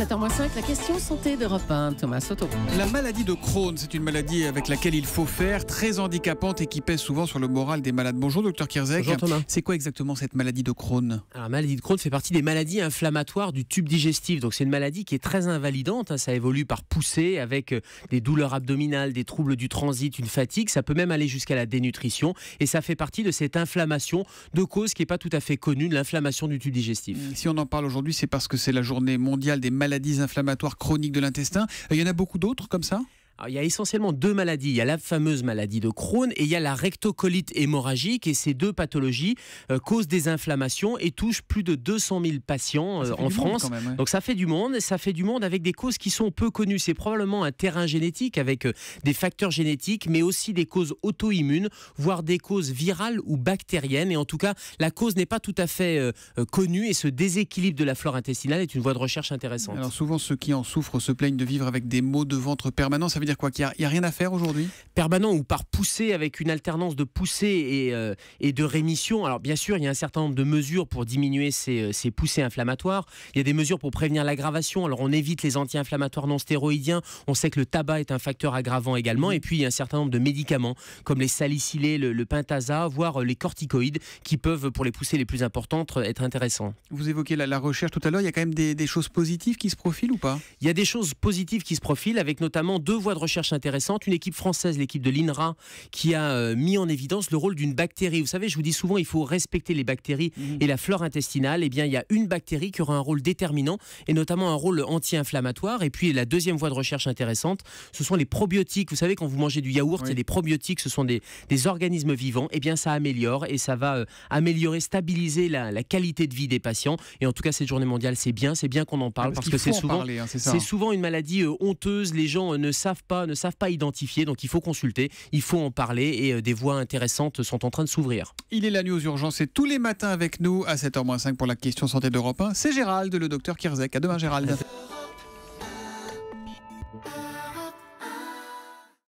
7h05, la question santé d'Europe 1, Thomas Soto. La maladie de Crohn, c'est une maladie avec laquelle il faut faire, très handicapante et qui pèse souvent sur le moral des malades. Bonjour docteur Kierzek. Bonjour Thomas. C'est quoi exactement cette maladie de Crohn Alors, La maladie de Crohn fait partie des maladies inflammatoires du tube digestif. Donc c'est une maladie qui est très invalidante, hein. ça évolue par poussée avec euh, des douleurs abdominales, des troubles du transit, une fatigue, ça peut même aller jusqu'à la dénutrition et ça fait partie de cette inflammation de cause qui n'est pas tout à fait connue, l'inflammation du tube digestif. Si on en parle aujourd'hui, c'est parce que c'est la journée mondiale des maladies maladies inflammatoires chroniques de l'intestin. Euh, il y en a beaucoup d'autres comme ça il y a essentiellement deux maladies. Il y a la fameuse maladie de Crohn et il y a la rectocolite hémorragique. Et ces deux pathologies euh, causent des inflammations et touchent plus de 200 000 patients euh, en France. Donc ça fait du monde. Ça fait du monde avec des causes qui sont peu connues. C'est probablement un terrain génétique avec euh, des facteurs génétiques, mais aussi des causes auto-immunes, voire des causes virales ou bactériennes. Et en tout cas, la cause n'est pas tout à fait connue et ce déséquilibre de la flore intestinale est une voie de recherche intéressante. Alors souvent, ceux qui en souffrent se plaignent de vivre avec des maux de ventre permanents. Ça veut dire quoi Qu'il n'y a, rien à faire aujourd'hui Permanent ou par poussée, avec une alternance de poussée et, euh, et, de rémission. Alors bien sûr, il y a un certain nombre de mesures pour diminuer ces, euh, poussées inflammatoires. Il y a des mesures pour prévenir l'aggravation. Alors on évite les anti-inflammatoires non stéroïdiens. On sait que le tabac est un facteur aggravant également. Et puis il y a un certain nombre de médicaments comme les salicylés, le, le pentasa, voire euh, les corticoïdes qui peuvent, pour les poussées les plus importantes, être intéressants. Vous évoquez la, la recherche tout à l'heure. Il y a quand même des, choses positives qui se profilent ou pas Il y a des choses positives qui se profilent avec notamment deux voies de recherche intéressante, une équipe française, l'équipe de l'INRA, qui a euh, mis en évidence le rôle d'une bactérie. Vous savez, je vous dis souvent, il faut respecter les bactéries mhm. et la flore intestinale. Eh bien, il y a une bactérie qui aura un rôle déterminant et notamment un rôle anti-inflammatoire. Et puis, la deuxième voie de recherche intéressante, ce sont les probiotiques. Vous savez, quand vous mangez du yaourt, et des probiotiques, ce sont des, organismes vivants. Eh bien, ça améliore et ça va euh, améliorer, stabiliser la, qualité de vie des patients. Et en tout cas, cette journée mondiale, c'est bien, c'est bien qu'on en parle ah, parce, que c'est souvent, hein, c'est hein. souvent une maladie euh, honteuse. Les gens ne savent ne savent pas identifier. Donc il faut consulter, il faut en parler et euh, des voies intéressantes sont en train de s'ouvrir. Il est la nuit aux urgences et tous les matins avec nous à 7h05 pour la question santé d'Europe 1. C'est Gérald, le docteur Kirzek. À demain, Gérald.